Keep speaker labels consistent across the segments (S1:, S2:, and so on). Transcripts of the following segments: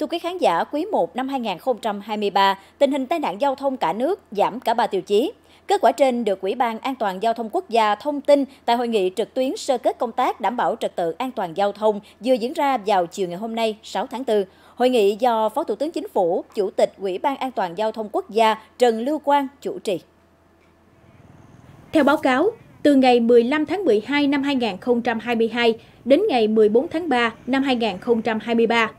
S1: Thưa quý khán giả, quý 1 năm 2023, tình hình tai nạn giao thông cả nước giảm cả 3 tiêu chí. Kết quả trên được Ủy ban An toàn Giao thông Quốc gia thông tin tại hội nghị trực tuyến sơ kết công tác đảm bảo trật tự an toàn giao thông vừa diễn ra vào chiều ngày hôm nay 6 tháng 4. Hội nghị do Phó Thủ tướng Chính phủ, Chủ tịch Ủy ban An toàn Giao thông Quốc gia Trần Lưu Quang chủ trì. Theo báo cáo, từ ngày 15 tháng 12 năm
S2: 2022 đến ngày 14 tháng 3 năm 2023,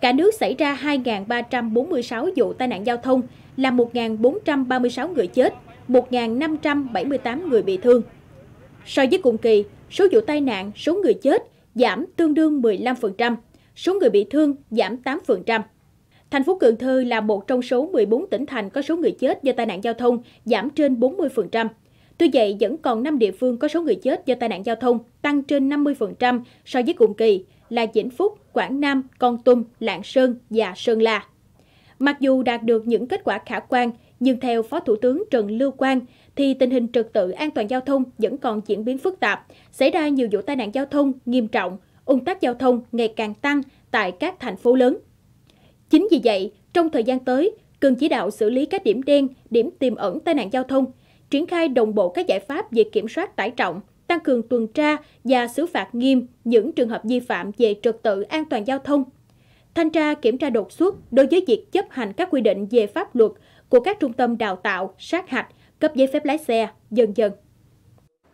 S2: cả nước xảy ra 2.346 vụ tai nạn giao thông, làm 1.436 người chết, 1.578 người bị thương. So với cùng kỳ, số vụ tai nạn, số người chết giảm tương đương 15%, số người bị thương giảm 8%. Thành phố Cần Thơ là một trong số 14 tỉnh thành có số người chết do tai nạn giao thông giảm trên 40%. Tuy vậy, vẫn còn 5 địa phương có số người chết do tai nạn giao thông tăng trên 50% so với cùng kỳ là Vĩnh Phúc, Quảng Nam, Con Tum, Lạng Sơn và Sơn La. Mặc dù đạt được những kết quả khả quan, nhưng theo Phó Thủ tướng Trần Lưu Quang, thì tình hình trật tự an toàn giao thông vẫn còn diễn biến phức tạp, xảy ra nhiều vụ tai nạn giao thông nghiêm trọng, ung tắc giao thông ngày càng tăng tại các thành phố lớn. Chính vì vậy, trong thời gian tới, cần chỉ đạo xử lý các điểm đen, điểm tiềm ẩn tai nạn giao thông, triển khai đồng bộ các giải pháp về kiểm soát tải trọng, tăng cường tuần tra và xử phạt nghiêm những trường hợp vi phạm về trật tự an toàn giao thông. Thanh tra kiểm tra đột xuất đối với việc chấp hành các quy định về pháp luật của các trung tâm đào tạo, sát hạch, cấp giấy phép lái xe, dần dần.